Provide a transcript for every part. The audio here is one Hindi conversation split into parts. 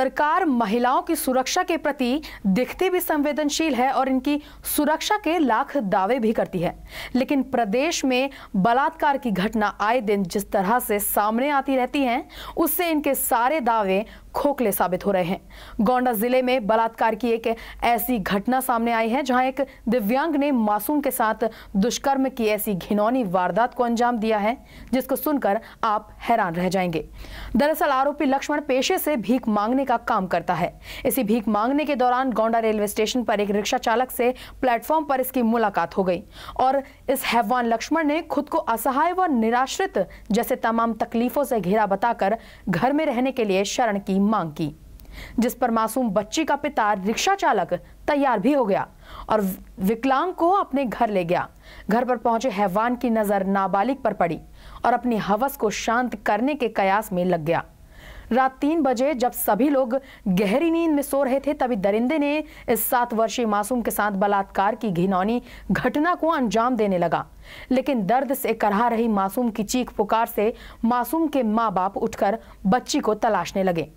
सरकार महिलाओं की सुरक्षा के प्रति दिखती भी संवेदनशील है और इनकी सुरक्षा के लाख दावे भी करती है लेकिन प्रदेश में बलात्कार की घटना आए दिन जिस तरह से सामने आती रहती हैं उससे इनके सारे दावे खोखले साबित हो रहे हैं गोंडा जिले में बलात्कार की एक ऐसी घटना सामने आई है जहां एक दिव्यांग ने मासूम के साथ दुष्कर्म की ऐसी घिनौनी वारदात को अंजाम दिया है जिसको सुनकर आप हैरान रह जाएंगे दरअसल आरोपी लक्ष्मण पेशे से भीख मांगने का काम करता है इसी भीख मांगने के दौरान गोंडा रेलवे स्टेशन पर एक रिक्शा चालक से प्लेटफॉर्म पर इसकी मुलाकात हो गई और इस हैवान लक्ष्मण ने खुद को असहाय व निराश्रित जैसे तमाम तकलीफों से घिरा बताकर घर में रहने के लिए शरण की मांग की जिस पर मासूम बच्ची का पिता रिक्शा चालक तैयार भी हो गया और विकलांग को अपने घर ले गया घर पर पहुंचे हैवान की नजर नाबालिग पर पड़ी और अपनी हवस को शांत करने के कयास में लग गया रात तीन बजे जब सभी लोग गहरी नींद में सो रहे थे तभी दरिंदे ने इस सात वर्षीय मासूम के साथ बलात्कार की घिनौनी घटना को अंजाम देने लगा लेकिन दर्द से करहा रही मासूम की चीख पुकार से मासूम के माँ बाप उठकर बच्ची को तलाशने लगे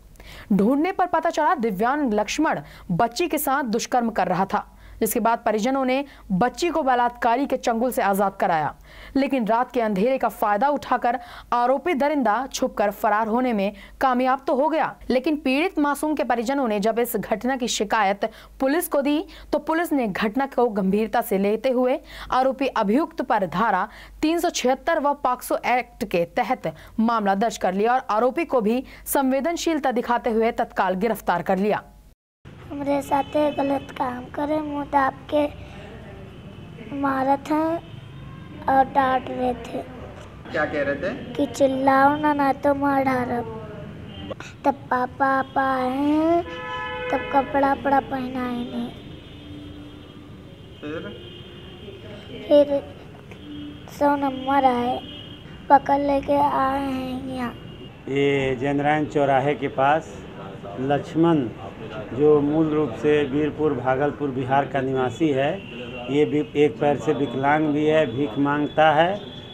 ढूंढने पर पता चला दिव्यांग लक्ष्मण बच्ची के साथ दुष्कर्म कर रहा था जिसके बाद परिजनों ने बच्ची को बलात्कारी के चंगुल से आज़ाद कराया लेकिन रात के अंधेरे का फायदा उठाकर आरोपी दरिंदा छुपकर फरार होने में कामयाब तो हो गया लेकिन पीड़ित मासूम के परिजनों ने जब इस घटना की शिकायत पुलिस को दी तो पुलिस ने घटना को गंभीरता से लेते हुए आरोपी अभियुक्त पर धारा तीन व पाक्सो एक्ट के तहत मामला दर्ज कर लिया और आरोपी को भी संवेदनशीलता दिखाते हुए तत्काल गिरफ्तार कर लिया हमारे साथ गलत काम करे मुँह दाब के मारत हैं और डांट रहे थे क्या कह रहे थे कि चिल्लाओ ना ना तो मार डाल तब पापा आपा आए हैं तब कपड़ा वपड़ा पहनाए नहीं फिर फिर सौ नंबर आए पकड़ लेके आए हैं यहाँ ये जैनरायण चौराहे के पास लक्ष्मण जो मूल रूप से वीरपुर भागलपुर बिहार का निवासी है ये भी एक पैर से विकलांग भी है भीख मांगता है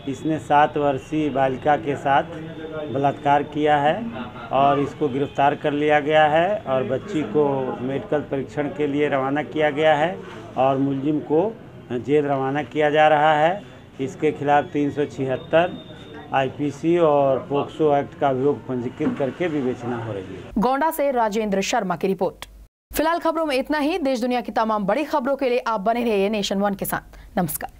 इसने सात वर्षीय बालिका के साथ बलात्कार किया है और इसको गिरफ्तार कर लिया गया है और बच्ची को मेडिकल परीक्षण के लिए रवाना किया गया है और मुलजिम को जेल रवाना किया जा रहा है इसके खिलाफ़ तीन सौ छिहत्तर आईपीसी और पोक्सो एक्ट का अभियोग पंजीकृत करके विवेचना हो रही है गोंडा से राजेंद्र शर्मा की रिपोर्ट फिलहाल खबरों में इतना ही देश दुनिया की तमाम बड़ी खबरों के लिए आप बने रहिए नेशन वन के साथ नमस्कार